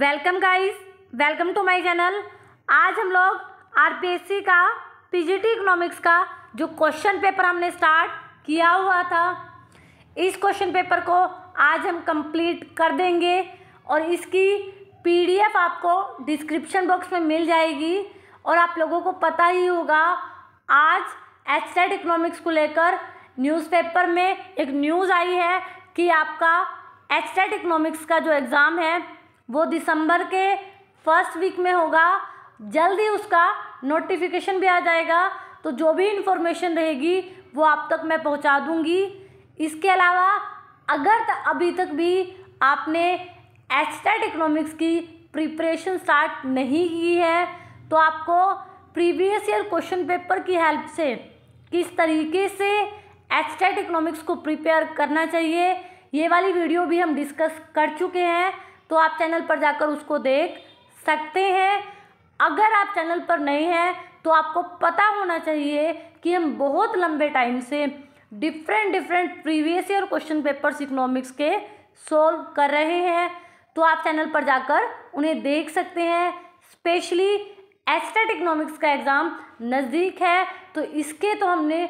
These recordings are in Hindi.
welcome guys welcome to my channel आज हम लोग आरपीएससी का पीजीटी इकोनॉमिक्स का जो क्वेश्चन पेपर हमने स्टार्ट किया हुआ था इस क्वेश्चन पेपर को आज हम कंप्लीट कर देंगे और इसकी पीडीएफ आपको डिस्क्रिप्शन बॉक्स में मिल जाएगी और आप लोगों को पता ही होगा आज एच इकोनॉमिक्स को लेकर न्यूज़पेपर में एक न्यूज़ आई है कि आपका एच इकोनॉमिक्स का जो एग्ज़ाम है वो दिसंबर के फर्स्ट वीक में होगा जल्दी उसका नोटिफिकेशन भी आ जाएगा तो जो भी इन्फॉर्मेशन रहेगी वो आप तक मैं पहुंचा दूंगी इसके अलावा अगर अभी तक भी आपने एस्टेट इकोनॉमिक्स की प्रिपरेशन स्टार्ट नहीं की है तो आपको प्रीवियस ईयर क्वेश्चन पेपर की हेल्प से किस तरीके से एस्टेट इकोनॉमिक्स को प्रिपेयर करना चाहिए ये वाली वीडियो भी हम डिस्कस कर चुके हैं तो आप चैनल पर जाकर उसको देख सकते हैं अगर आप चैनल पर नए हैं तो आपको पता होना चाहिए कि हम बहुत लंबे टाइम से different different previous year question papers economics के सॉल्व कर रहे हैं तो आप चैनल पर जाकर उन्हें देख सकते हैं स्पेशली एस्टेट इकोनॉमिक्स का एग्ज़ाम नज़दीक है तो इसके तो हमने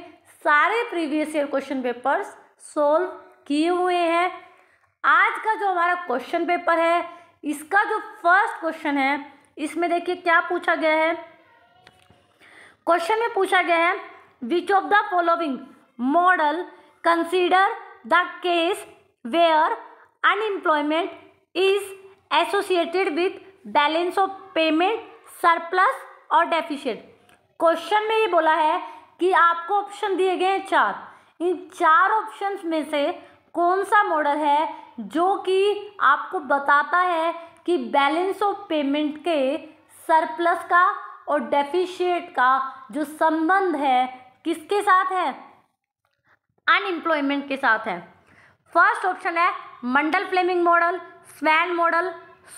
सारे previous year question papers solve किए हुए हैं आज का जो हमारा क्वेश्चन पेपर है इसका जो फर्स्ट क्वेश्चन है इसमें देखिए क्या पूछा गया है क्वेश्चन में पूछा गया है which of the following model consider the case where unemployment is associated with balance of payment surplus और डेफिशिएंट क्वेश्चन में ये बोला है कि आपको ऑप्शन दिए गए हैं चार इन चार ऑप्शन में से कौन सा मॉडल है जो कि आपको बताता है कि बैलेंस ऑफ पेमेंट के सरप्लस का और डेफिशिएट का जो संबंध है किसके साथ है अनएम्प्लॉयमेंट के साथ है फर्स्ट ऑप्शन है Mundell Fleming model Swan model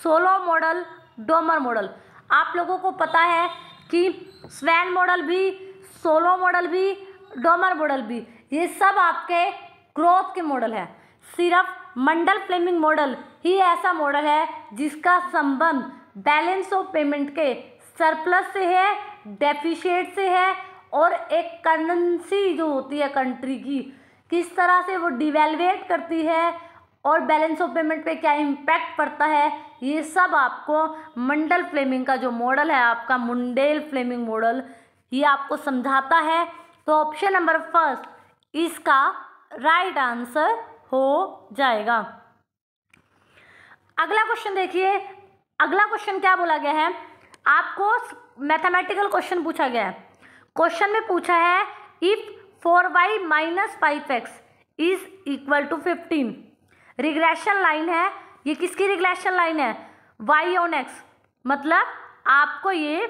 Solow model Domar model आप लोगों को पता है कि स्वैन मॉडल भी सोलो मॉडल भी डोमर मॉडल भी ये सब आपके ग्रोथ के मॉडल है सिर्फ मंडल फ्लेमिंग मॉडल ही ऐसा मॉडल है जिसका संबंध बैलेंस ऑफ पेमेंट के सरप्लस से है डेफिशिएट से है और एक करेंसी जो होती है कंट्री की किस तरह से वो डिवेलवेट करती है और बैलेंस ऑफ पेमेंट पे क्या इम्पैक्ट पड़ता है ये सब आपको मंडल फ्लेमिंग का जो मॉडल है आपका मुंडेल फ्लेमिंग मॉडल ये आपको समझाता है तो ऑप्शन नंबर फर्स्ट इसका राइट right आंसर हो जाएगा अगला क्वेश्चन देखिए अगला क्वेश्चन क्या बोला गया है आपको मैथमेटिकल क्वेश्चन पूछा गया है क्वेश्चन में पूछा है if four y minus five x is equal to fifteen regression line है ये किसकी रिग्रेशन लाइन है वाई ऑन एक्स मतलब आपको ये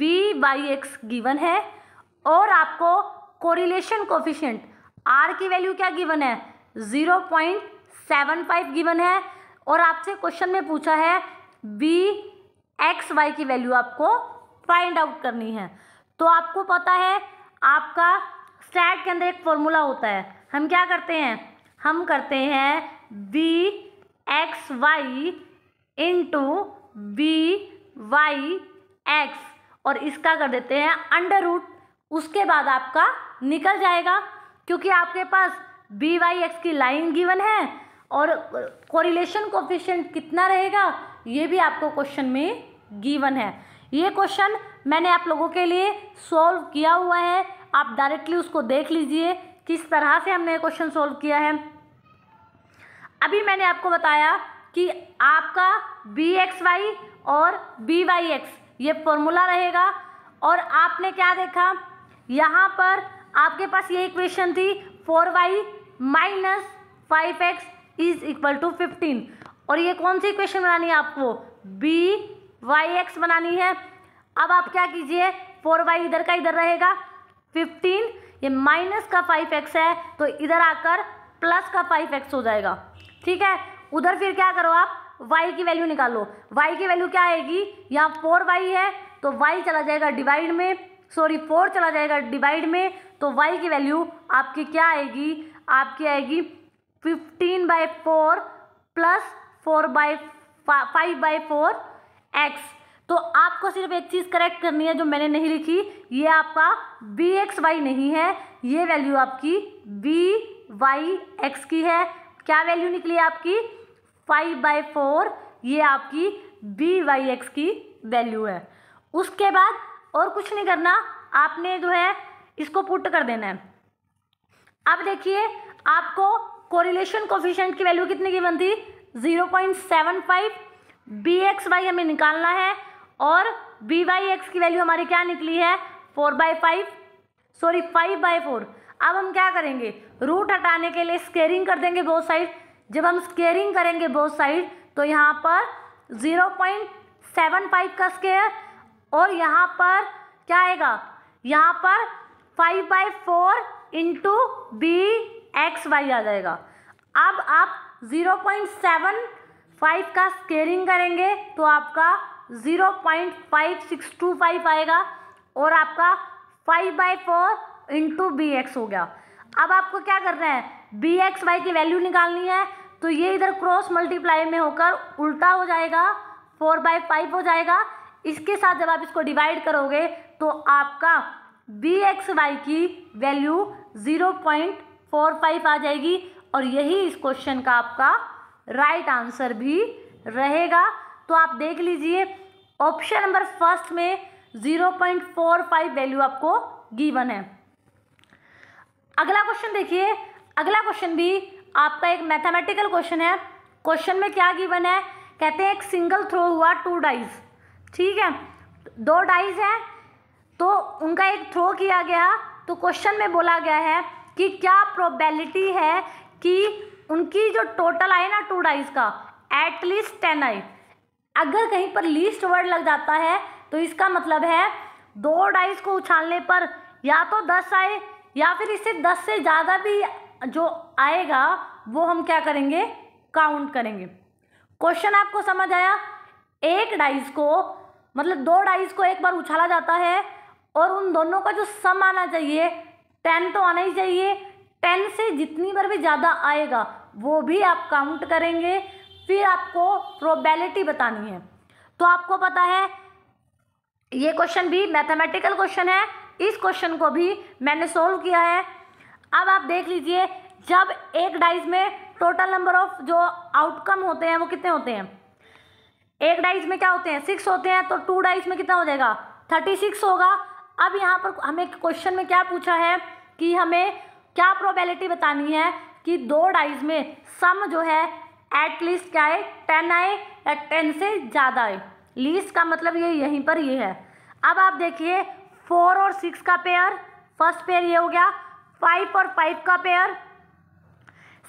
बी वाई एक्स गिवन है और आपको कोरिलेशन कोफिशियंट आर की वैल्यू क्या गिवन है zero point seven five given है और आपसे क्वेश्चन में पूछा है बी एक्स वाई की वैल्यू आपको फाइंड आउट करनी है तो आपको पता है आपका स्टैट के अंदर एक फॉर्मूला होता है हम क्या करते हैं हम करते हैं b x y into b y x और इसका कर देते हैं अंडर रूट उसके बाद आपका निकल जाएगा क्योंकि आपके पास बी वाई एक्स की लाइन गिवन है और कोरिलेशन कोफिशियंट कितना रहेगा ये भी आपको क्वेश्चन में गिवन है ये क्वेश्चन मैंने आप लोगों के लिए सॉल्व किया हुआ है आप डायरेक्टली उसको देख लीजिए किस तरह से हमने क्वेश्चन सॉल्व किया है अभी मैंने आपको बताया कि आपका बी एक्स वाई और बी वाई एक्स ये फॉर्मूला रहेगा और आपने क्या देखा यहाँ पर आपके पास ये इक्वेशन थी four y minus five x is equal to fifteen और ये कौन सी इक्वेशन बनानी है आपको बी वाई एक्स बनानी है अब आप क्या कीजिए फोर वाई इधर का इधर रहेगा फिफ्टीन ये माइनस का फाइव एक्स है तो इधर आकर प्लस का फाइव एक्स हो जाएगा ठीक है उधर फिर क्या करो आप y की वैल्यू निकालो y की वैल्यू क्या आएगी यहाँ फोर वाई है तो y चला जाएगा डिवाइड में सॉरी फोर चला जाएगा डिवाइड में तो y की वैल्यू आपकी क्या आएगी आपकी आएगी fifteen by four plus four by five by four x तो आपको सिर्फ एक चीज़ करेक्ट करनी है जो मैंने नहीं लिखी ये आपका बी एक्स वाई नहीं है ये वैल्यू आपकी बी वाई एक्स की है क्या वैल्यू निकली आपकी फाइव बाई फोर ये आपकी बी वाई एक्स की वैल्यू है उसके बाद और कुछ नहीं करना आपने जो है इसको पुट कर देना है अब देखिए आपको कोरिलेशन कोफिशेंट की वैल्यू कितनी की बनती zero point seven five b x y हमें निकालना है और बी वाई एक्स की वैल्यू हमारी क्या निकली है four by five sorry five by four अब हम क्या करेंगे रूट हटाने के लिए स्केयरिंग कर देंगे बोथ साइड जब हम स्केयरिंग करेंगे बोथ साइड तो यहाँ पर ज़ीरो पॉइंट सेवन फाइव का स्केयर और यहाँ पर क्या आएगा यहाँ पर five by four into b x y आ जाएगा अब आप ज़ीरो पॉइंट सेवन फाइव का स्केलिंग करेंगे तो आपका zero point five six two five आएगा और आपका five by four into b x हो गया अब आपको क्या करना है बी एक्स वाई की वैल्यू निकालनी है तो ये इधर क्रॉस मल्टीप्लाई में होकर उल्टा हो जाएगा फोर बाई फाइव हो जाएगा इसके साथ जब आप इसको डिवाइड करोगे तो आपका बी एक्स वाई की value zero point four five आ जाएगी और यही इस क्वेश्चन का आपका राइट right आंसर भी रहेगा तो आप देख लीजिए ऑप्शन नंबर फर्स्ट में zero point four five value आपको गिवन है अगला क्वेश्चन देखिए अगला क्वेश्चन भी आपका एक मैथमेटिकल क्वेश्चन है क्वेश्चन में क्या गिवन है कहते हैं एक सिंगल थ्रो हुआ टू डाइज ठीक है दो डाइज हैं तो उनका एक थ्रो किया गया तो क्वेश्चन में बोला गया है कि क्या प्रोबेबिलिटी है कि उनकी जो टोटल आए ना टू डाइज का एटलीस्ट टेन आए अगर कहीं पर लीस्ट वर्ड लग जाता है तो इसका मतलब है दो डाइज को उछालने पर या तो दस आए या फिर इससे दस से ज़्यादा भी जो आएगा वो हम क्या करेंगे काउंट करेंगे क्वेश्चन आपको समझ आया एक डाइस को मतलब दो डाइस को एक बार उछाला जाता है और उन दोनों का जो सम आना चाहिए टेन तो आना ही चाहिए टेन से जितनी बार भी ज़्यादा आएगा वो भी आप काउंट करेंगे फिर आपको प्रोबेबिलिटी बतानी है तो आपको पता है ये क्वेश्चन भी मैथमेटिकल क्वेश्चन है इस क्वेश्चन को भी मैंने सोल्व किया है अब आप देख लीजिए जब एक डाइज में टोटल नंबर ऑफ जो आउटकम होते हैं वो कितने होते हैं एक डाइज में क्या होते हैं सिक्स होते हैं तो टू डाइज में कितना हो जाएगा थर्टी सिक्स होगा अब यहाँ पर हमें क्वेश्चन में क्या पूछा है कि हमें क्या प्रोबेबिलिटी बतानी है कि दो डाइज में सम जो है एटलीस्ट क्या है टेन आए या टेन से ज़्यादा आए लीस्ट का मतलब ये यहीं पर ये है अब आप देखिए फोर और सिक्स का पेयर फर्स्ट पेयर ये हो गया फाइव और फाइव का पेयर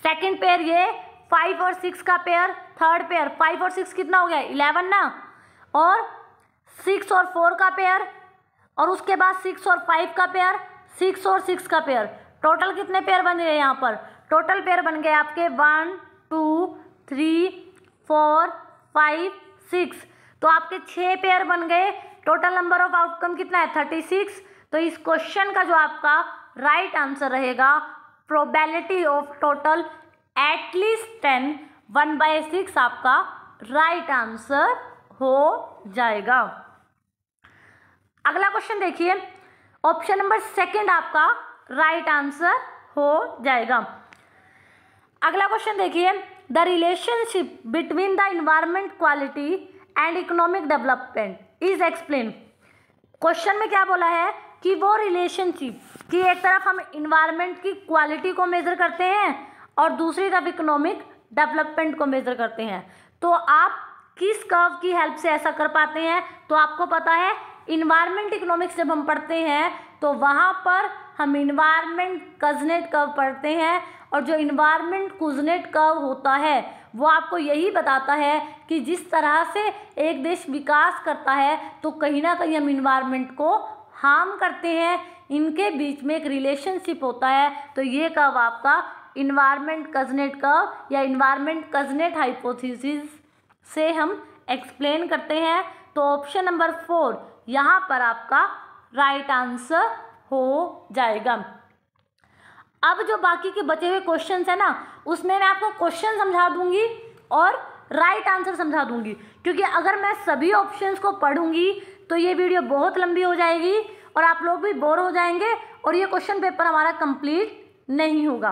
सेकंड पेयर ये फाइव और सिक्स का पेयर थर्ड पेयर फाइव और सिक्स कितना हो गया इलेवन ना और सिक्स और फोर का पेयर और उसके बाद सिक्स और फाइव का पेयर सिक्स और सिक्स का पेयर टोटल कितने पेयर बन गए यहाँ पर टोटल पेयर बन गए आपके one two three four five six तो आपके छः पेयर बन गए टोटल नंबर ऑफ आउटकम कितना है थर्टी सिक्स तो इस क्वेश्चन का जो आपका राइट right आंसर रहेगा probability of total at least ten one by six आपका राइट right आंसर हो जाएगा अगला क्वेश्चन देखिए ऑप्शन नंबर सेकंड आपका राइट right आंसर हो जाएगा अगला क्वेश्चन देखिए the relationship between the environment quality and economic development is explain question में क्या बोला है कि वो रिलेशनशिप कि एक तरफ हम इन्वायरमेंट की क्वालिटी को मेज़र करते हैं और दूसरी तरफ इकोनॉमिक डेवलपमेंट को मेज़र करते हैं तो आप किस कर्व की हेल्प से ऐसा कर पाते हैं तो आपको पता है इन्वायरमेंट इकोनॉमिक्स जब हम पढ़ते हैं तो वहाँ पर हम इन्वायरमेंट कजनेट कर्व पढ़ते हैं और जो इन्वायरमेंट कुजनेट कर्व होता है वो आपको यही बताता है कि जिस तरह से एक देश विकास करता है तो कहीं ना कहीं हम इन्वायरमेंट को हार्म करते हैं इनके बीच में एक रिलेशनशिप होता है तो ये कर्व आपका इन्वायरमेंट कजनेट कर्व या इन्वायरमेंट कजनेट हाइपोथिस से हम एक्सप्लेन करते हैं तो ऑप्शन नंबर फोर यहाँ पर आपका राइट आंसर हो जाएगा अब जो बाकी के बचे हुए क्वेश्चंस है ना उसमें मैं आपको क्वेश्चन समझा दूंगी और राइट आंसर समझा दूंगी क्योंकि अगर मैं सभी ऑप्शंस को पढ़ूंगी तो ये वीडियो बहुत लंबी हो जाएगी और आप लोग भी बोर हो जाएंगे और ये क्वेश्चन पेपर हमारा कंप्लीट नहीं होगा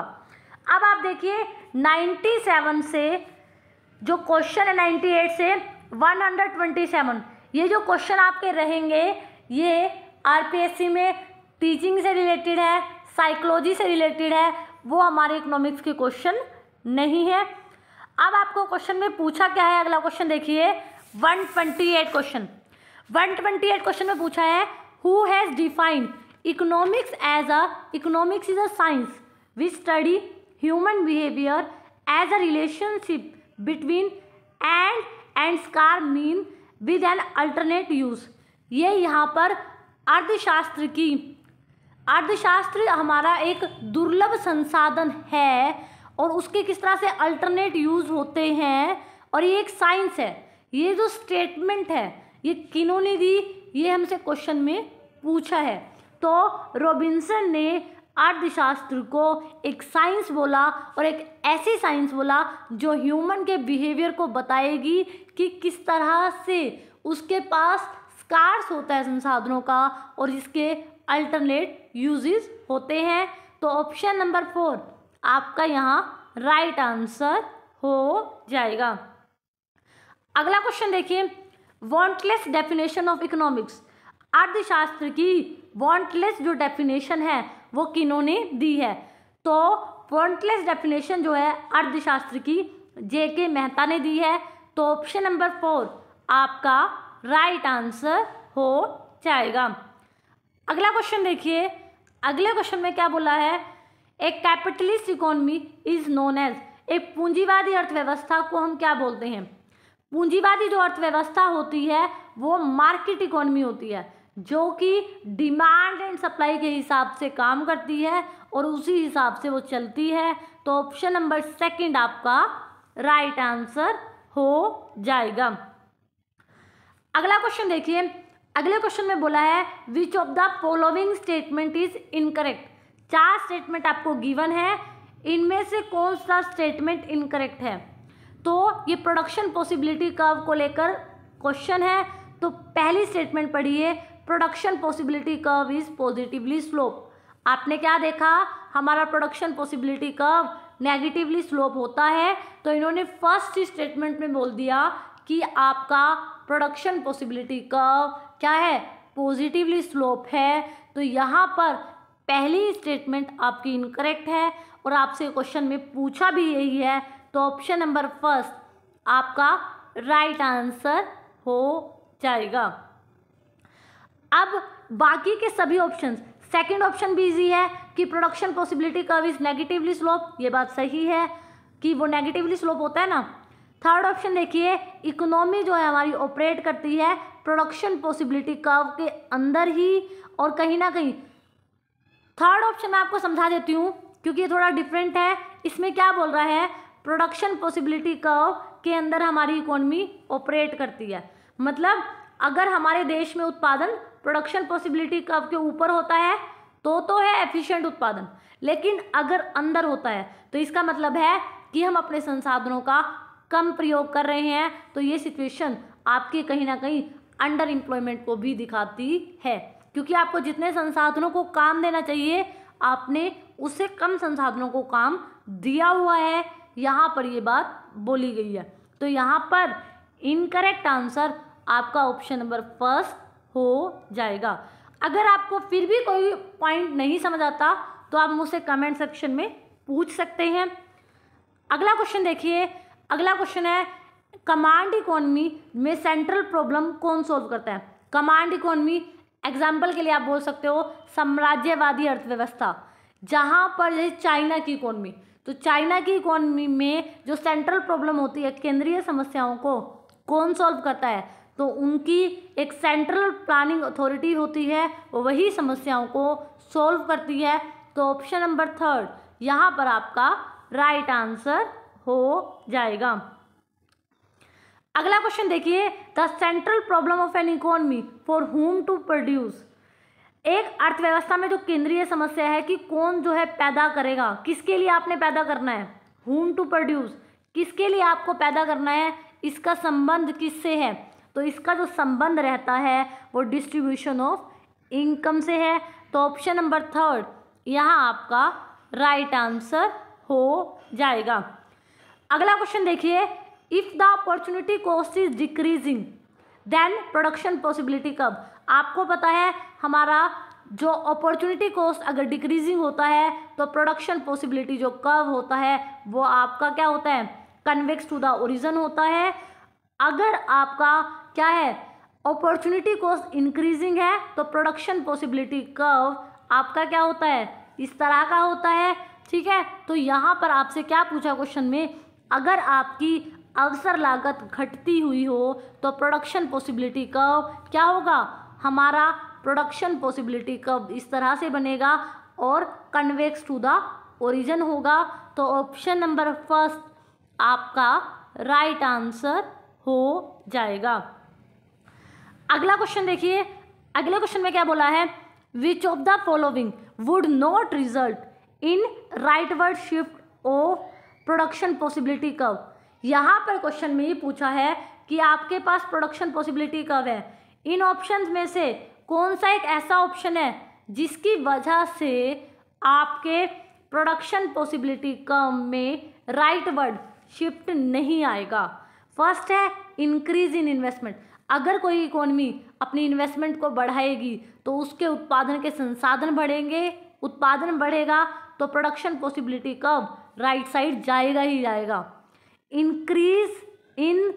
अब आप देखिए 97 से जो क्वेश्चन है 98 से 127 ये जो क्वेश्चन आपके रहेंगे ये आरपीएससी में टीचिंग से रिलेटेड है साइकोलॉजी से रिलेटेड है वो हमारे इकोनॉमिक्स के क्वेश्चन नहीं है अब आपको क्वेश्चन में पूछा क्या है अगला क्वेश्चन देखिए one twenty eight question one twenty eight question में पूछा है who has defined economics as a economics is a science which study human behaviour as a relationship between and and scarce mean with an alternate use ये यहाँ पर अर्थशास्त्र की अर्थशास्त्र हमारा एक दुर्लभ संसाधन है और उसके किस तरह से अल्टरनेट यूज़ होते हैं और ये एक साइंस है ये जो स्टेटमेंट है ये किन्होंने दी ये हमसे क्वेश्चन में पूछा है तो रॉबिन्सन ने अर्थशास्त्र को एक साइंस बोला और एक ऐसी साइंस बोला जो ह्यूमन के बिहेवियर को बताएगी कि किस तरह से उसके पास स्कार्स होता है संसाधनों का और इसके अल्टरनेट यूजेस होते हैं तो ऑप्शन नंबर फोर आपका यहाँ राइट आंसर हो जाएगा अगला क्वेश्चन देखिए वॉन्टलेस डेफिनेशन ऑफ इकोनॉमिक्स अर्थशास्त्र की वॉन्टलेस जो डेफिनेशन है वो किन्होंने दी है तो पॉइंटलेस डेफिनेशन जो है अर्थशास्त्र की जे के मेहता ने दी है तो ऑप्शन नंबर फोर आपका राइट आंसर हो जाएगा अगला क्वेश्चन देखिए अगले क्वेश्चन में क्या बोला है a capitalist economy is known as एक पूंजीवादी अर्थव्यवस्था को हम क्या बोलते हैं पूंजीवादी जो अर्थव्यवस्था होती है वो मार्केट इकोनॉमी होती है जो कि डिमांड एंड सप्लाई के हिसाब से काम करती है और उसी हिसाब से वो चलती है तो ऑप्शन नंबर सेकंड आपका राइट right आंसर हो जाएगा अगला क्वेश्चन देखिए अगले क्वेश्चन में बोला है which of the following statement is incorrect चार स्टेटमेंट आपको गिवन है इनमें से कौन सा स्टेटमेंट इनकरेक्ट है तो ये प्रोडक्शन पॉसिबिलिटी कर्व को लेकर क्वेश्चन है तो पहली स्टेटमेंट पढ़िए production possibility curve is positively slope आपने क्या देखा हमारा production possibility curve negatively slope होता है तो इन्होंने फर्स्ट स्टेटमेंट में बोल दिया कि आपका प्रोडक्शन पॉसिबिलिटी कर्व क्या है पॉजिटिवली स्लोप है तो यहाँ पर पहली स्टेटमेंट आपकी इनकरेक्ट है और आपसे क्वेश्चन में पूछा भी यही है तो ऑप्शन नंबर फर्स्ट आपका राइट right आंसर हो जाएगा अब बाकी के सभी ऑप्शन सेकेंड ऑप्शन भी इजी है कि production possibility curve is negatively slope ये बात सही है कि वो नेगेटिवली स्लोप होता है ना थर्ड ऑप्शन देखिए इकोनॉमी जो है हमारी ऑपरेट करती है प्रोडक्शन पॉसिबिलिटी कर्व के अंदर ही और कहीं ना कहीं थर्ड ऑप्शन मैं आपको समझा देती हूँ क्योंकि ये थोड़ा डिफरेंट है इसमें क्या बोल रहा है प्रोडक्शन पॉसिबिलिटी कर्व के अंदर हमारी इकोनॉमी ऑपरेट करती है मतलब अगर हमारे देश में उत्पादन प्रोडक्शन पॉसिबिलिटी कर्व के ऊपर होता है तो तो है एफिशिएंट उत्पादन लेकिन अगर अंदर होता है तो इसका मतलब है कि हम अपने संसाधनों का कम प्रयोग कर रहे हैं तो ये सिचुएशन आपके कहीं ना कहीं अंडर एम्प्लॉयमेंट को भी दिखाती है क्योंकि आपको जितने संसाधनों को काम देना चाहिए आपने उससे कम संसाधनों को काम दिया हुआ है यहाँ पर ये बात बोली गई है तो यहाँ पर इनकरेक्ट आंसर आपका ऑप्शन नंबर फर्स्ट हो जाएगा अगर आपको फिर भी कोई पॉइंट नहीं समझ आता तो आप मुझसे कमेंट सेक्शन में पूछ सकते हैं अगला क्वेश्चन देखिए अगला क्वेश्चन है कमांड इकोनॉमी में सेंट्रल प्रॉब्लम कौन सोल्व करता है कमांड इकोनॉमी एग्जाम्पल के लिए आप बोल सकते हो साम्राज्यवादी अर्थव्यवस्था जहाँ पर जैसे चाइना की इकोनमी तो चाइना की इकोनमी में जो सेंट्रल प्रॉब्लम होती है केंद्रीय समस्याओं को कौन सॉल्व करता है तो उनकी एक सेंट्रल प्लानिंग अथॉरिटी होती है वही समस्याओं को सॉल्व करती है तो ऑप्शन नंबर थर्ड यहाँ पर आपका राइट आंसर हो जाएगा अगला क्वेश्चन देखिए the central problem of an economy for whom to produce एक अर्थव्यवस्था में जो केंद्रीय समस्या है कि कौन जो है पैदा करेगा किसके लिए आपने पैदा करना है होम टू प्रोड्यूस किसके लिए आपको पैदा करना है इसका संबंध किससे है तो इसका जो संबंध रहता है वो डिस्ट्रीब्यूशन ऑफ इनकम से है तो ऑप्शन नंबर थर्ड यहाँ आपका राइट आंसर हो जाएगा अगला क्वेश्चन देखिए if the opportunity cost is decreasing then production possibility curve आपको पता है हमारा जो अपॉर्चुनिटी कॉस्ट अगर डिक्रीजिंग होता है तो प्रोडक्शन पॉसिबिलिटी जो कब होता है वो आपका क्या होता है कन्वेक्स टू द ओरिजन होता है अगर आपका क्या है अपॉर्चुनिटी कॉस्ट इंक्रीजिंग है तो प्रोडक्शन पॉसिबिलिटी कर्व आपका क्या होता है इस तरह का होता है ठीक है तो यहाँ पर आपसे क्या पूछा क्वेश्चन में अगर आपकी अवसर लागत घटती हुई हो तो प्रोडक्शन पॉसिबिलिटी कर्व क्या होगा हमारा प्रोडक्शन पॉसिबिलिटी कर्व इस तरह से बनेगा और कन्वेक्स टू द ओरिजन होगा तो ऑप्शन नंबर फर्स्ट आपका राइट right आंसर हो जाएगा अगला क्वेश्चन देखिए अगले क्वेश्चन में क्या बोला है which of the following would not result in rightward shift of production possibility curve यहाँ पर क्वेश्चन में ये पूछा है कि आपके पास प्रोडक्शन पॉसिबिलिटी कव है इन ऑप्शन में से कौन सा एक ऐसा ऑप्शन है जिसकी वजह से आपके प्रोडक्शन पॉसिबिलिटी कव में राइट वर्ड शिफ्ट नहीं आएगा फर्स्ट है इंक्रीज इन इन्वेस्टमेंट अगर कोई इकोनॉमी अपनी इन्वेस्टमेंट को बढ़ाएगी तो उसके उत्पादन के संसाधन बढ़ेंगे उत्पादन बढ़ेगा तो production possibility curve right side जाएगा ही जाएगा इंक्रीज इन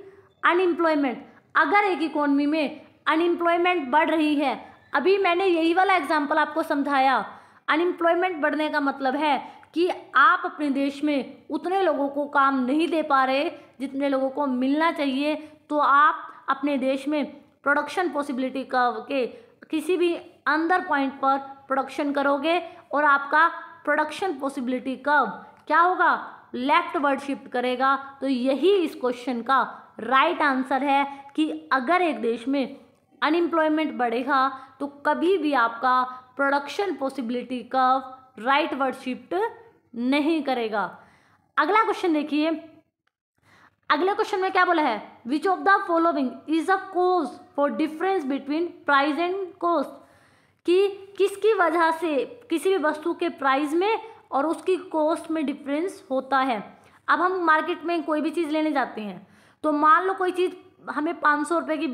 अनएम्प्लॉयमेंट अगर एक इकोनॉमी में अनएम्प्लॉयमेंट बढ़ रही है अभी मैंने यही वाला एग्जाम्पल आपको समझाया अनएम्प्लॉयमेंट बढ़ने का मतलब है कि आप अपने देश में उतने लोगों को काम नहीं दे पा रहे जितने लोगों को मिलना चाहिए तो आप अपने देश में प्रोडक्शन पॉसिबिलिटी का के किसी भी अंदर पॉइंट पर प्रोडक्शन करोगे और आपका प्रोडक्शन पॉसिबिलिटी कब क्या होगा लेफ्ट वर्ड शिफ्ट करेगा तो यही इस क्वेश्चन का राइट right आंसर है कि अगर एक देश में अनएम्प्लॉयमेंट बढ़ेगा तो कभी भी आपका production possibility curve rightward shift नहीं करेगा अगला क्वेश्चन देखिए अगले क्वेश्चन में क्या बोला है which of the following is a cause for difference between price and cost कि किसकी वजह से किसी भी वस्तु के प्राइस में और उसकी कॉस्ट में डिफरेंस होता है अब हम मार्केट में कोई भी चीज़ लेने जाते हैं तो मान लो कोई चीज़ हमें पाँच सौ रुपये की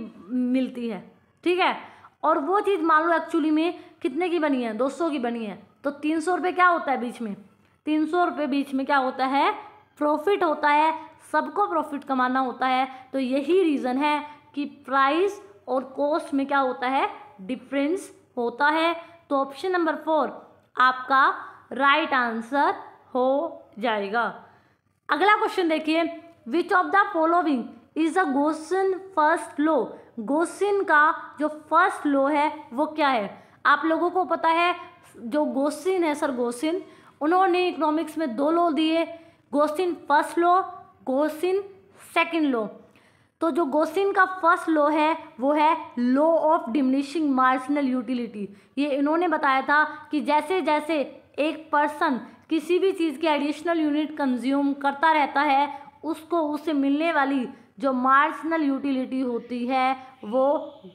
मिलती है ठीक है और वो चीज़ मान लो एक्चुअली में कितने की बनी है दो सौ की बनी है तो तीन सौ रुपये क्या होता है बीच में तीन सौ रुपये बीच में क्या होता है प्रॉफिट होता है सबको प्रॉफिट कमाना होता है तो यही रीज़न है कि प्राइस और कॉस्ट में क्या होता है डिफरेंस होता है तो ऑप्शन नंबर फोर आपका राइट right आंसर हो जाएगा अगला क्वेश्चन देखिए which of the following is a Gossen first law Gossen का जो फर्स्ट लो है वो क्या है आप लोगों को पता है जो गोसिन है सर गोसिन उन्होंने इकोनॉमिक्स में दो लो दिए गोसिन फर्स्ट लो गोसिन सेकेंड लो तो जो गोसिन का फर्स्ट लॉ है वो है law of diminishing marginal utility ये इन्होंने बताया था कि जैसे जैसे एक पर्सन किसी भी चीज़ की एडिशनल यूनिट कंज्यूम करता रहता है उसको उसे मिलने वाली जो मार्जिनल यूटिलिटी होती है वो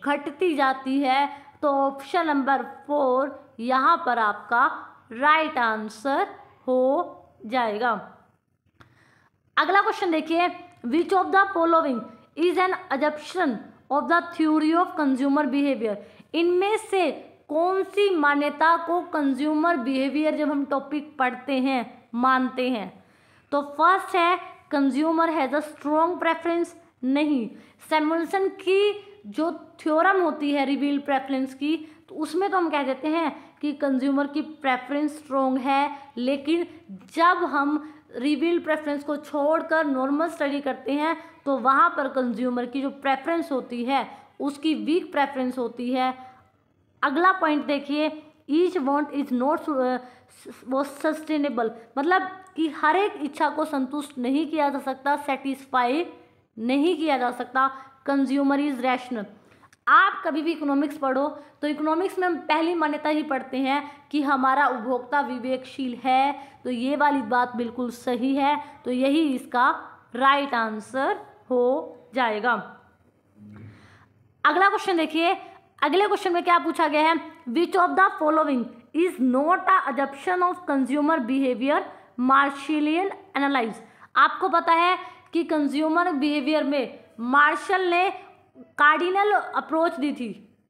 घटती जाती है तो ऑप्शन नंबर फोर यहाँ पर आपका राइट right आंसर हो जाएगा अगला क्वेश्चन देखिए which of the following is an assumption of the theory of consumer behaviour इनमें से कौन सी मान्यता को कंज्यूमर बिहेवियर जब हम टॉपिक पढ़ते हैं मानते हैं तो फर्स्ट है consumer has a strong preference नहीं सेमसन की जो थ्योरम होती है रिवील प्रेफरेंस की तो उसमें तो हम कह देते हैं कि कंज्यूमर की प्रेफरेंस स्ट्रॉन्ग है लेकिन जब हम रिवील प्रेफरेंस को छोड़कर नॉर्मल स्टडी करते हैं तो वहाँ पर कंज्यूमर की जो प्रेफरेंस होती है उसकी वीक प्रेफरेंस होती है अगला पॉइंट देखिए ईच वॉन्ट इज नॉट वो सस्टेनेबल मतलब कि हर एक इच्छा को संतुष्ट नहीं किया जा सकता सेटिस्फाई नहीं किया जा सकता कंज्यूमर इज रैशनल आप कभी भी इकोनॉमिक्स पढ़ो तो इकोनॉमिक्स में हम पहली मान्यता ही पढ़ते हैं कि हमारा उपभोक्ता विवेकशील है तो ये वाली बात बिल्कुल सही है तो यही इसका राइट आंसर हो जाएगा अगला क्वेश्चन देखिए अगले क्वेश्चन में क्या पूछा गया है which of the following is not a assumption of consumer behaviour Marshallian analyse आपको पता है कि कंज्यूमर बिहेवियर में मार्शल ने कार्डिनल अप्रोच दी थी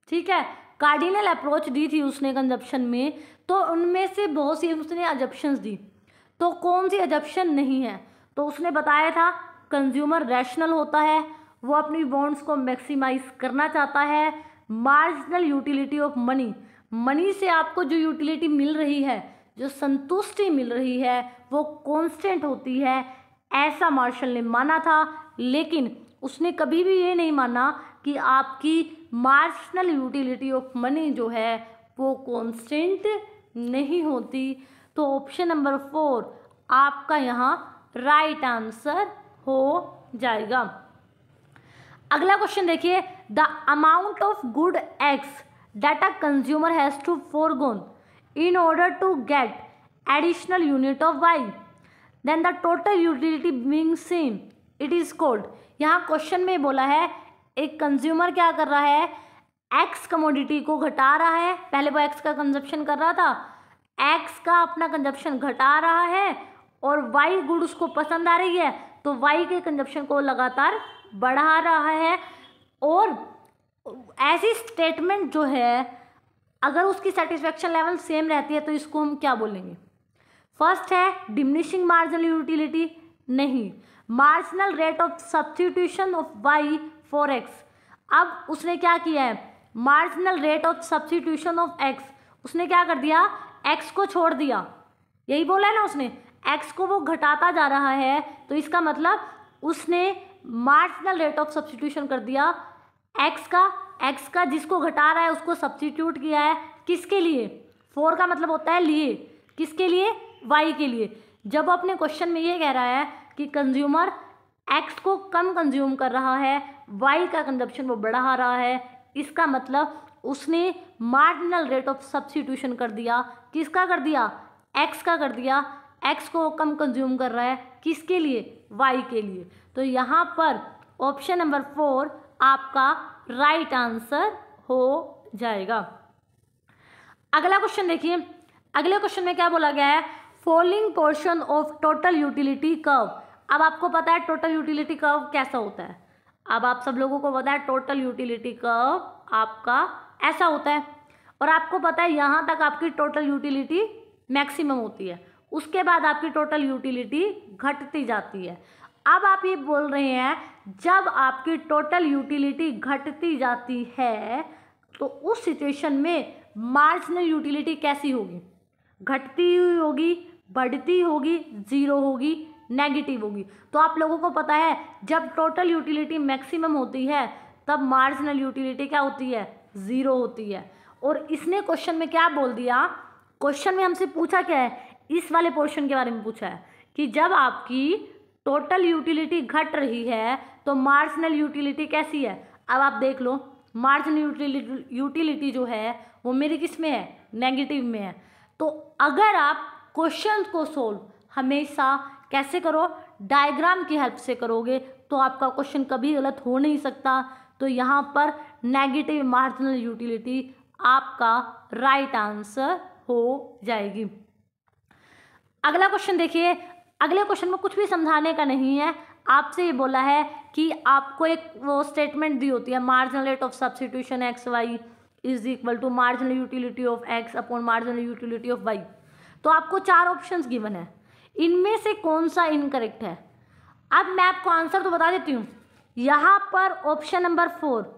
ठीक है कार्डिनल अप्रोच दी थी उसने कंजप्शन में तो उनमें से बहुत सी उसने अजप्शन दी तो कौन सी अजप्शन नहीं है तो उसने बताया था कंज्यूमर रैशनल होता है वो अपनी बॉन्ड्स को मैक्सिमाइज करना चाहता है marginal utility of money money से आपको जो यूटिलिटी मिल रही है जो संतुष्टि मिल रही है वो कॉन्स्टेंट होती है ऐसा मार्शल ने माना था लेकिन उसने कभी भी ये नहीं माना कि आपकी मार्शनल यूटिलिटी ऑफ मनी जो है वो कॉन्स्टेंट नहीं होती तो ऑप्शन नंबर फोर आपका यहाँ राइट आंसर हो जाएगा अगला क्वेश्चन देखिए the amount of good X a consumer has to forgone in order to get additional unit of Y then the total utility being same it is called यहाँ क्वेश्चन में बोला है एक कंज्यूमर क्या कर रहा है एक्स कमोडिटी को घटा रहा है पहले वो एक्स का कंजप्शन कर रहा था एक्स का अपना कंजप्शन घटा रहा है और वाई गुड उसको पसंद आ रही है तो वाई के कंजप्शन को लगातार बढ़ा रहा है और ऐसी स्टेटमेंट जो है अगर उसकी सेटिस्फेक्शन लेवल सेम रहती है तो इसको हम क्या बोलेंगे फर्स्ट है डिमिनिशिंग मार्जिनल यूटिलिटी नहीं marginal rate of substitution of Y for X अब उसने क्या किया है marginal rate of substitution of X उसने क्या कर दिया एक्स को छोड़ दिया यही बोला है ना उसने एक्स को वो घटाता जा रहा है तो इसका मतलब उसने मार्जिनल रेट ऑफ सब्सटीट्यूशन कर दिया एक्स का एक्स का जिसको घटा रहा है उसको सब्सटीट्यूट किया है किसके लिए फोर का मतलब होता है लिए किसके लिए वाई के लिए जब अपने क्वेश्चन में ये कह रहा है कि कंज्यूमर एक्स को कम कंज्यूम कर रहा है वाई का कंजप्शन वो बढ़ा रहा है इसका मतलब उसने मार्जिनल रेट ऑफ सब्सिट्यूशन कर दिया किसका कर दिया एक्स का कर दिया एक्स को कम कंज्यूम कर रहा है किसके लिए वाई के लिए तो यहाँ पर ऑप्शन नंबर फोर आपका राइट right आंसर हो जाएगा अगला क्वेश्चन देखिए अगले क्वेश्चन में क्या बोला गया है falling portion of total utility curve अब आपको पता है टोटल यूटिलिटी कर्व कैसा होता है अब आप सब लोगों को पता है टोटल यूटिलिटी कर्व आपका ऐसा होता है और आपको पता है यहाँ तक आपकी टोटल यूटिलिटी मैक्सिमम होती है उसके बाद आपकी टोटल यूटिलिटी घटती जाती है अब आप ये बोल रहे हैं जब आपकी टोटल यूटिलिटी घटती जाती है तो उस सिचुएशन में मार्जिनल यूटिलिटी कैसी होगी घटती हुई होगी बढ़ती होगी ज़ीरो होगी नेगेटिव होगी तो आप लोगों को पता है जब टोटल यूटिलिटी मैक्सिमम होती है तब मार्जिनल यूटिलिटी क्या होती है ज़ीरो होती है और इसने क्वेश्चन में क्या बोल दिया क्वेश्चन में हमसे पूछा क्या है इस वाले पोर्शन के बारे में पूछा है कि जब आपकी टोटल यूटिलिटी घट रही है तो मार्जिनल यूटिलिटी कैसी है अब आप देख लो मार्जिनल यूटिलिटी यूटिलिटी जो है वो मेरी किस में है नेगेटिव में है तो अगर आप क्वेश्चन को सोल्व हमेशा कैसे करो डायग्राम की हेल्प से करोगे तो आपका क्वेश्चन कभी गलत हो नहीं सकता तो यहाँ पर नेगेटिव मार्जिनल यूटिलिटी आपका राइट right आंसर हो जाएगी अगला क्वेश्चन देखिए अगले क्वेश्चन में कुछ भी समझाने का नहीं है आपसे ये बोला है कि आपको एक वो स्टेटमेंट दी होती है marginal rate of substitution X Y is equal to marginal utility of X upon marginal utility of Y तो आपको चार ऑप्शंस गिवन है इनमें से कौन सा इनकरेक्ट है अब मैं आपको आंसर तो बता देती हूँ यहाँ पर ऑप्शन नंबर फोर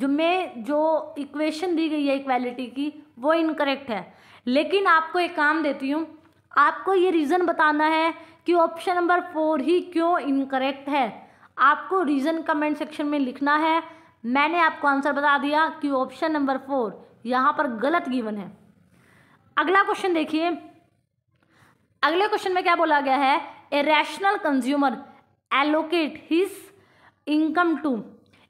जो में जो इक्वेशन दी गई है इक्वालिटी की वो इनकरेक्ट है लेकिन आपको एक काम देती हूँ आपको ये रीज़न बताना है कि ऑप्शन नंबर फोर ही क्यों इनकरेक्ट है आपको रीज़न कमेंट सेक्शन में लिखना है मैंने आपको आंसर बता दिया कि ऑप्शन नंबर फोर यहाँ पर गलत गिवन है अगला क्वेश्चन देखिए अगले क्वेश्चन में क्या बोला गया है a rational consumer allocate his income to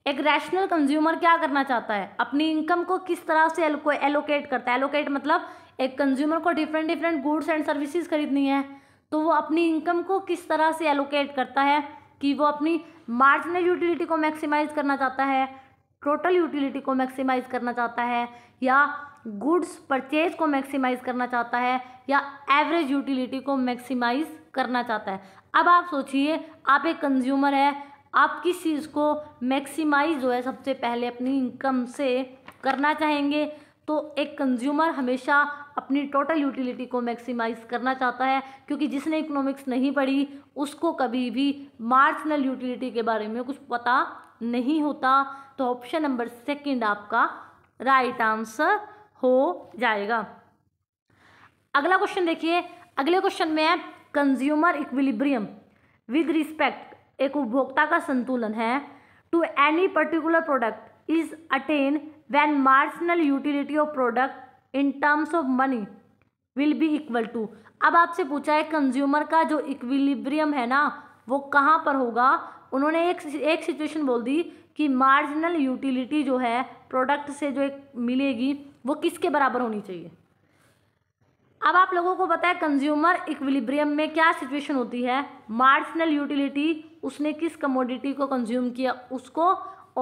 एक रैशनल कंज्यूमर क्या करना चाहता है अपनी इनकम को किस तरह से एलोकेट करता है एलोकेट मतलब एक कंज्यूमर को different different goods and services खरीदनी है तो वो अपनी इनकम को किस तरह से एलोकेट करता है कि वो अपनी मार्जिनल यूटिलिटी को मैक्सिमाइज करना चाहता है टोटल यूटिलिटी को मैक्सिमाइज करना चाहता है या गुड्स परचेज को मैक्सिमाइज करना चाहता है या एवरेज यूटिलिटी को मैक्सिमाइज करना चाहता है अब आप सोचिए आप एक कंज्यूमर है आप किस चीज़ को मैक्सिमाइज जो है सबसे पहले अपनी इनकम से करना चाहेंगे तो एक कंज्यूमर हमेशा अपनी टोटल यूटिलिटी को मैक्सिमाइज करना चाहता है क्योंकि जिसने इकोनॉमिक्स नहीं पढ़ी उसको कभी भी मार्जिनल यूटिलिटी के बारे में कुछ पता नहीं होता तो ऑप्शन नंबर सेकंड आपका राइट आंसर हो जाएगा अगला क्वेश्चन देखिए अगले क्वेश्चन में है कंज्यूमर इक्विलिब्रियम विद रिस्पेक्ट एक उपभोक्ता का संतुलन है to any particular product is attain when marginal utility of product in terms of money will be equal to अब आपसे पूछा है कंज्यूमर का जो इक्विलिब्रियम है ना वो कहाँ पर होगा उन्होंने एक एक सिचुएशन बोल दी कि मार्जिनल यूटिलिटी जो है प्रोडक्ट से जो एक मिलेगी वो किसके बराबर होनी चाहिए अब आप लोगों को है कंज्यूमर इक्विलिब्रियम में क्या सिचुएशन होती है मार्जिनल यूटिलिटी उसने किस कमोडिटी को कंज्यूम किया उसको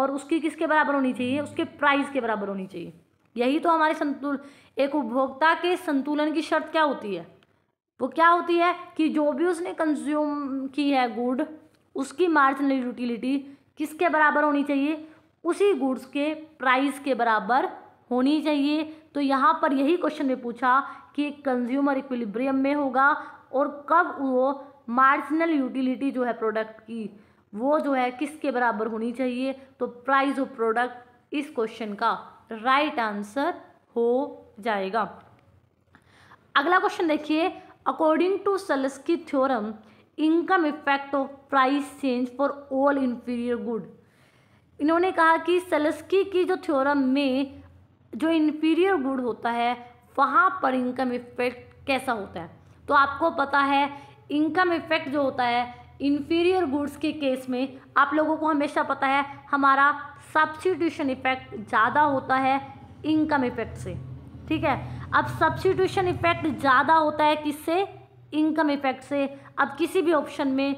और उसकी किसके बराबर होनी चाहिए उसके प्राइस के बराबर होनी चाहिए यही तो हमारे संतुल एक उपभोक्ता के संतुलन की शर्त क्या होती है वो क्या होती है कि जो भी उसने कंज्यूम की है गुड उसकी मार्जिनल यूटिलिटी किसके बराबर होनी चाहिए उसी गुड्स के प्राइस के बराबर होनी चाहिए तो यहाँ पर यही क्वेश्चन में पूछा कि कंज्यूमर इक्विलिब्रियम में होगा और कब वो मार्जिनल यूटिलिटी जो है प्रोडक्ट की वो जो है किसके बराबर होनी चाहिए तो प्राइस ऑफ प्रोडक्ट इस क्वेश्चन का राइट right आंसर हो जाएगा अगला क्वेश्चन देखिए according to Slutsky theorem income effect of price change for all inferior good इन्होंने कहा कि सलस्की की जो थ्योरम में जो इन्फीरियर गुड होता है वहाँ पर इनकम इफेक्ट कैसा होता है तो आपको पता है इनकम इफेक्ट जो होता है इन्फीरियर गुड्स के केस में आप लोगों को हमेशा पता है हमारा सब्सिट्यूशन इफेक्ट ज़्यादा होता है इनकम इफेक्ट से ठीक है अब सब्सिट्यूशन इफेक्ट ज़्यादा होता है किससे इनकम इफेक्ट से अब किसी भी ऑप्शन में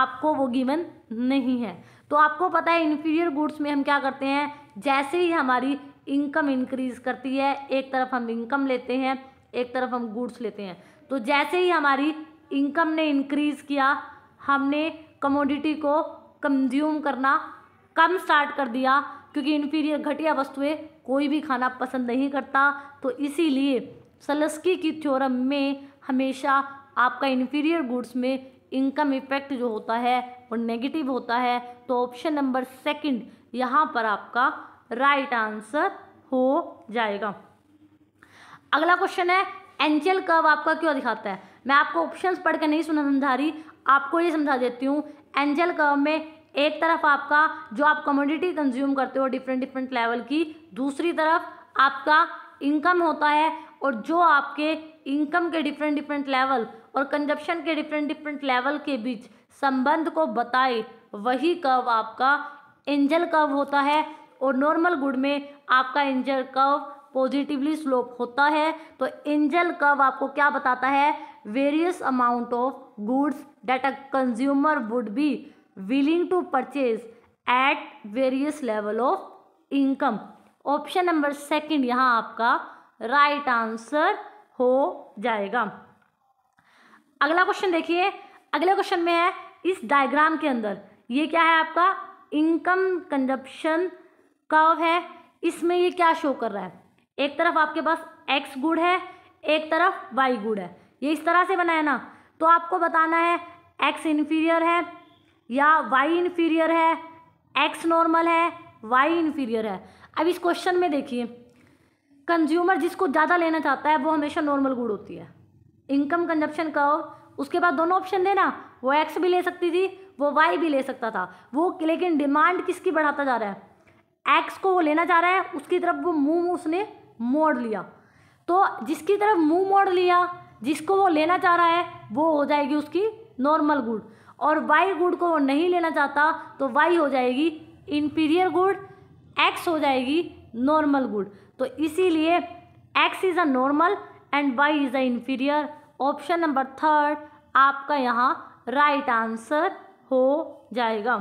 आपको वो गिवन नहीं है तो आपको पता है इन्फीरियर गुड्स में हम क्या करते हैं जैसे ही हमारी इनकम इंक्रीज करती है एक तरफ हम इनकम लेते हैं एक तरफ हम गुड्स लेते हैं तो जैसे ही हमारी इनकम ने इंक्रीज किया हमने कमोडिटी को कंज्यूम करना कम स्टार्ट कर दिया क्योंकि इन्फीरियर घटिया वस्तुएं कोई भी खाना पसंद नहीं करता तो इसीलिए सलस्की की थ्योरम में हमेशा आपका इन्फीरियर गुड्स में इनकम इफेक्ट जो होता है वो नेगेटिव होता है तो ऑप्शन नंबर सेकंड यहाँ पर आपका राइट आंसर हो जाएगा अगला क्वेश्चन है एंजल कर्व आपका क्यों दिखाता है मैं आपको ऑप्शंस पढ़ के नहीं सुना समझा रही आपको ये समझा देती हूँ एंजल कर्व में एक तरफ आपका जो आप कमोडिटी कंज्यूम करते हो डिफरेंट डिफरेंट लेवल की दूसरी तरफ आपका इनकम होता है और जो आपके इनकम के डिफरेंट डिफरेंट लेवल और कंजप्शन के डिफरेंट डिफरेंट लेवल के बीच संबंध को बताए वही कर्व आपका एंजल कर्व होता है और नॉर्मल गुड में आपका एंजल कव पॉजिटिवली स्लोप होता है तो एंजल कव आपको क्या बताता है various amount of goods that a consumer would be willing to purchase at various level of income option number second यहाँ आपका राइट right आंसर हो जाएगा अगला क्वेश्चन देखिए अगले क्वेश्चन में है इस डायग्राम के अंदर ये क्या है आपका इनकम कंजप्शन कर्व है इसमें ये क्या शो कर रहा है एक तरफ आपके पास एक्स गुड है एक तरफ वाई गुड है ये इस तरह से बनाया ना तो आपको बताना है एक्स इन्फीरियर है या वाई इन्फीरियर है एक्स नॉर्मल है वाई इन्फीरियर है अब इस क्वेश्चन में देखिए कंज्यूमर जिसको ज़्यादा लेना चाहता है वो हमेशा नॉर्मल गुड होती है इनकम कंजप्शन कर्व उसके बाद दोनों ऑप्शन देना वो एक्स भी ले सकती थी वो वाई भी ले सकता था वो लेकिन डिमांड किसकी बढ़ाता जा रहा है एक्स को वो लेना चाह रहा है उसकी तरफ वो मुंह उसने मोड़ लिया तो जिसकी तरफ मुंह मोड़ लिया जिसको वो लेना चाह रहा है वो हो जाएगी उसकी नॉर्मल गुड और वाई गुड को वो नहीं लेना चाहता तो वाई हो जाएगी इंपीरियर गुड एक्स हो जाएगी नॉर्मल गुड तो इसीलिए X is a normal and Y is a inferior option number third आपका यहाँ राइट आंसर हो जाएगा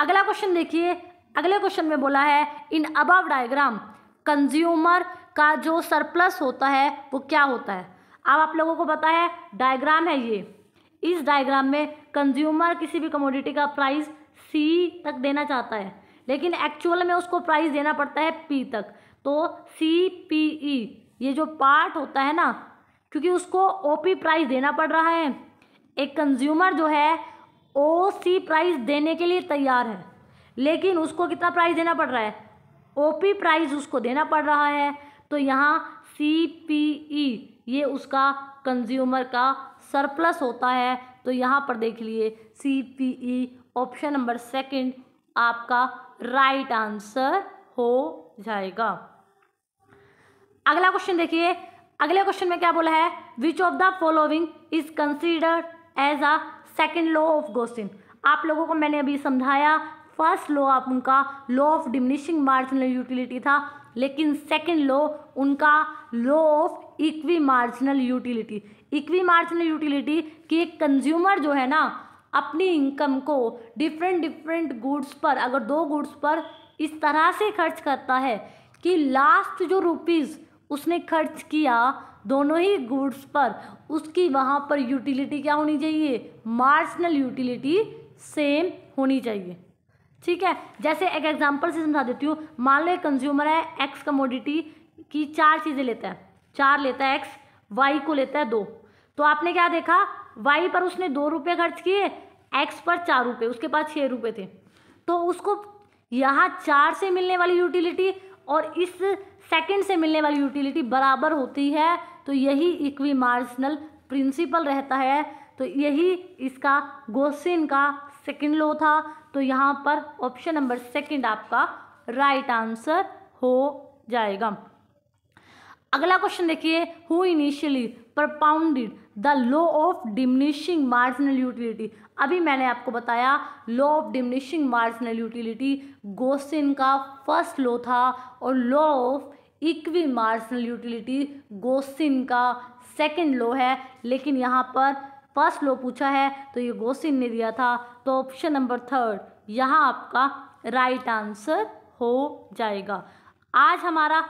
अगला क्वेश्चन देखिए अगले क्वेश्चन में बोला है इन अबव डायग्राम कंज्यूमर का जो सरप्लस होता है वो क्या होता है अब आप लोगों को पता है डायग्राम है ये इस डायग्राम में कंज्यूमर किसी भी कमोडिटी का प्राइस सी तक देना चाहता है लेकिन एक्चुअल में उसको प्राइस देना पड़ता है पी तक तो सी पी ई ये जो पार्ट होता है ना क्योंकि उसको ओ पी प्राइस देना पड़ रहा है एक कंज्यूमर जो है ओ सी प्राइस देने के लिए तैयार है लेकिन उसको कितना प्राइस देना पड़ रहा है ओपी प्राइस उसको देना पड़ रहा है तो यहाँ सी पी ई ये उसका कंज्यूमर का सरप्लस होता है तो यहाँ पर देख लिए C P E option number second आपका राइट right आंसर हो जाएगा अगला क्वेश्चन देखिए अगले क्वेश्चन में क्या बोला है which of the following is considered as a second law of Gossen आप लोगों को मैंने अभी समझाया फर्स्ट लॉ आप उनका law of diminishing marginal utility था लेकिन सेकंड लॉ उनका law of equi marginal utility equi marginal utility कि एक कंज्यूमर जो है ना अपनी इनकम को डिफरेंट डिफरेंट गुड्स पर अगर दो गुड्स पर इस तरह से खर्च करता है कि लास्ट जो रुपीज़ उसने खर्च किया दोनों ही गुड्स पर उसकी वहाँ पर यूटिलिटी क्या होनी चाहिए मार्जिनल यूटिलिटी सेम होनी चाहिए ठीक है जैसे एक एग्जाम्पल से समझा देती हूँ मान लो एक कंज्यूमर है एक्स कमोडिटी की चार चीज़ें लेता है चार लेता है एक्स वाई को लेता है दो तो आपने क्या देखा वाई पर उसने दो रुपये खर्च किए एक्स पर चार रुपये उसके पास छः रुपये थे तो उसको यहाँ चार से मिलने वाली यूटिलिटी और इस सेकेंड से मिलने वाली यूटिलिटी बराबर होती है तो यही इक्वी मार्जिनल प्रिंसिपल रहता है तो यही इसका गोसिन का सेकंड लो था तो यहाँ पर ऑप्शन नंबर सेकंड आपका राइट आंसर हो जाएगा अगला क्वेश्चन देखिए who initially propounded the law of diminishing marginal utility अभी मैंने आपको बताया law of diminishing marginal utility Gossen का फर्स्ट लॉ था और law of equi marginal utility Gossen का सेकंड लॉ है लेकिन यहाँ पर फर्स्ट लो पूछा है तो ये गोसिन ने दिया था तो ऑप्शन नंबर थर्ड यहाँ आपका राइट right आंसर हो जाएगा आज हमारा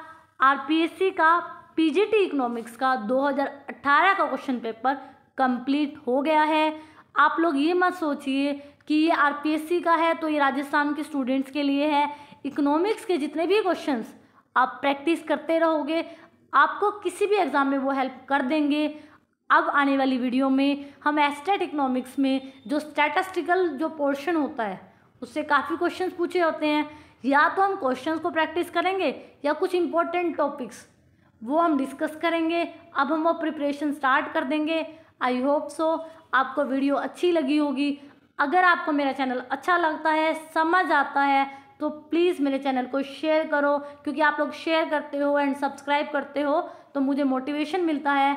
आरपीएससी का पीजीटी इकोनॉमिक्स का 2018 का क्वेश्चन पेपर कंप्लीट हो गया है आप लोग ये मत सोचिए कि ये आरपीएससी का है तो ये राजस्थान के स्टूडेंट्स के लिए है इकोनॉमिक्स के जितने भी क्वेश्चंस आप प्रैक्टिस करते रहोगे आपको किसी भी एग्ज़ाम में वो हेल्प कर देंगे अब आने वाली वीडियो में हम एस्टेट इकोनॉमिक्स में जो स्टैटिस्टिकल जो पोर्शन होता है उससे काफ़ी क्वेश्चंस पूछे होते हैं या तो हम क्वेश्चंस को प्रैक्टिस करेंगे या कुछ इंपॉर्टेंट टॉपिक्स वो हम डिस्कस करेंगे अब हम वो प्रिपरेशन स्टार्ट कर देंगे आई होप सो आपको वीडियो अच्छी लगी होगी अगर आपको मेरा चैनल अच्छा लगता है समझ आता है तो प्लीज़ मेरे चैनल को शेयर करो क्योंकि आप लोग शेयर करते हो एंड सब्सक्राइब करते हो तो मुझे मोटिवेशन मिलता है